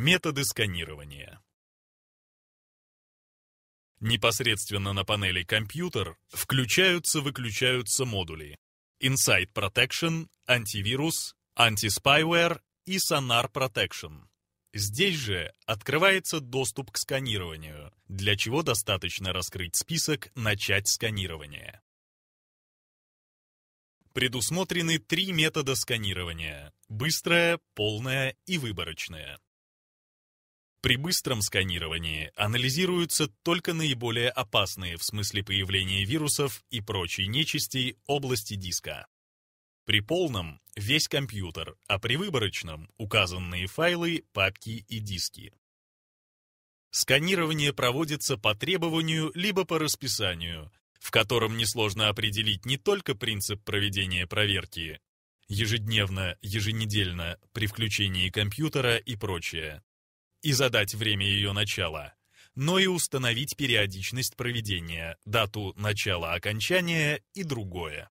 Методы сканирования. Непосредственно на панели «Компьютер» включаются-выключаются модули Insight Protection, антивирус, антиспайвер и Sonar Protection. Здесь же открывается доступ к сканированию, для чего достаточно раскрыть список «Начать сканирование». Предусмотрены три метода сканирования – быстрое, полное и выборочное. При быстром сканировании анализируются только наиболее опасные в смысле появления вирусов и прочей нечисти области диска. При полном – весь компьютер, а при выборочном – указанные файлы, папки и диски. Сканирование проводится по требованию либо по расписанию, в котором несложно определить не только принцип проведения проверки – ежедневно, еженедельно, при включении компьютера и прочее, и задать время ее начала, но и установить периодичность проведения, дату начала-окончания и другое.